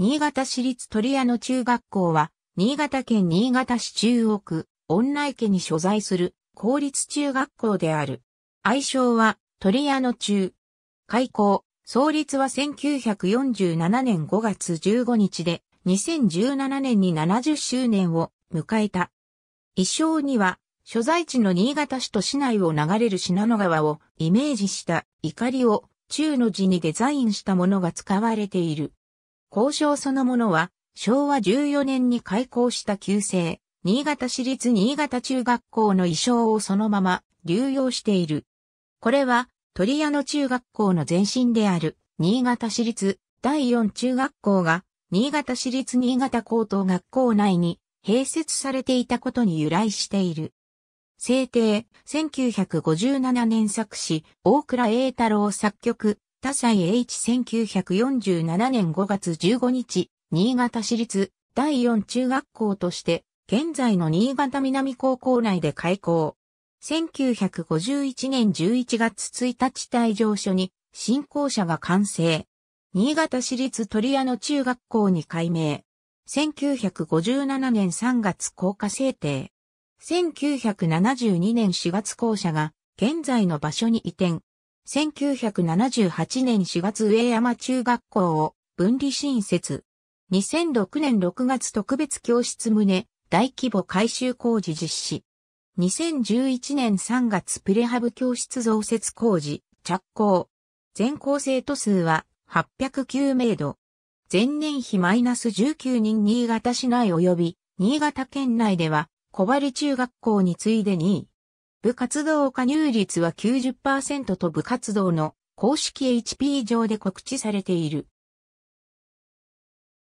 新潟市立鳥屋の中学校は、新潟県新潟市中央区、恩内家に所在する公立中学校である。愛称は、鳥屋の中。開校、創立は1947年5月15日で、2017年に70周年を迎えた。衣装には、所在地の新潟市と市内を流れる信濃川をイメージした怒りを中の字にデザインしたものが使われている。交渉そのものは、昭和14年に開校した旧制、新潟市立新潟中学校の衣装をそのまま流用している。これは、鳥屋の中学校の前身である、新潟市立第四中学校が、新潟市立新潟高等学校内に併設されていたことに由来している。制定、1957年作詞、大倉栄太郎作曲、田斎英一1947年5月15日、新潟市立第4中学校として、現在の新潟南高校内で開校。1951年11月1日退場所に、新校舎が完成。新潟市立鳥屋の中学校に改名。1957年3月校歌制定。1972年4月校舎が現在の場所に移転。1978年4月上山中学校を分離新設。2006年6月特別教室棟大規模改修工事実施。2011年3月プレハブ教室増設工事着工。全校生徒数は809名度。前年比マイナス19人新潟市内及び新潟県内では小針中学校に次いで2位。部活動加入率は90%と部活動の公式 HP 上で告知されている。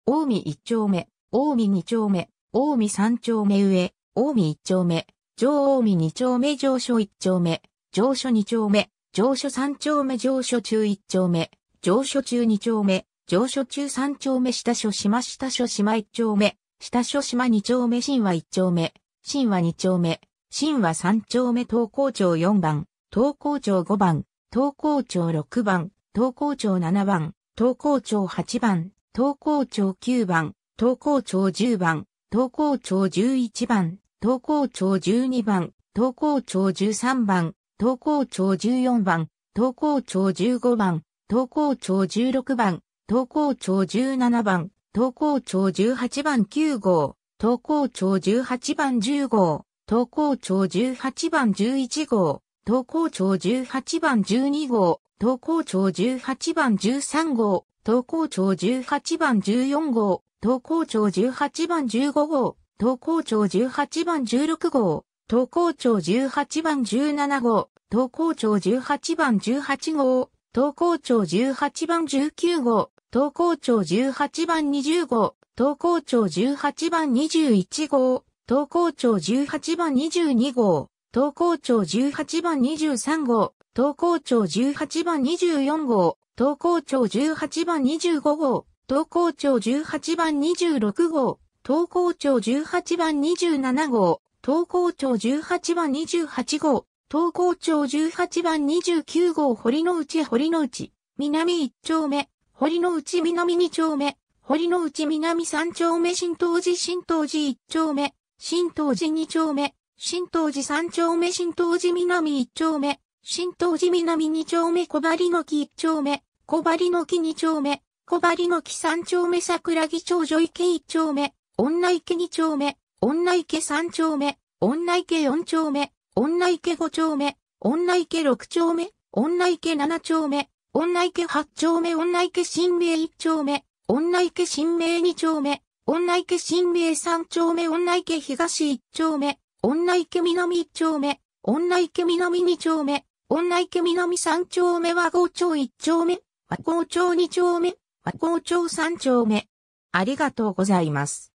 大見1丁目、大見2丁目、大見3丁目上、大見1丁目、上大見2丁目上所1丁目、上所2丁目、上所3丁目上所中1丁目、上所中2丁目、上所中3丁目下所島下所島1丁目、下所島2丁目新和1丁目、新は2丁目、新は三丁目東校長4番、東校長5番、東校長6番、東校長7番、東校長8番、東校長9番、東校長10番、東校長11番、東校長12番、東校長13番、東校長14番、東校長15番、東校長16番、東校長17番、東校長18番9号、東校長18番10号、東高町18番11号、東高町18番12号、東高町18番13号、東高町18番14号、東高町18番15号、東高町18番16号、東高町18番17号、東高町18番18号、東高町18番19号、東高町18番20号、東高町18番21号、東高町18番22号、東高町18番23号、東高町18番24号、東高町18番25号、東高町18番26号、東高町18番27号、東高町18番28号、東高町18番29号堀之内堀之内、南1丁目、堀之内南2丁目、堀之内南3丁目新東寺新東寺1丁目、新東寺二丁目、新東寺三丁目、新東寺南一丁目、新東寺南二丁目、小針の木一丁目、小針の木二丁目、小針の木三丁目、桜木町女池一丁目、女池二丁目、女池三丁目、女池四丁目、女池五丁目、女池六丁目、女池七丁目、女池八丁目、女池新名一丁目、女池新名二丁目、女池新名三丁目女池東一丁目、女池南一丁目、女池南二丁目、女池南三丁目和合町一丁目、和合町二丁目、和合町三丁目。ありがとうございます。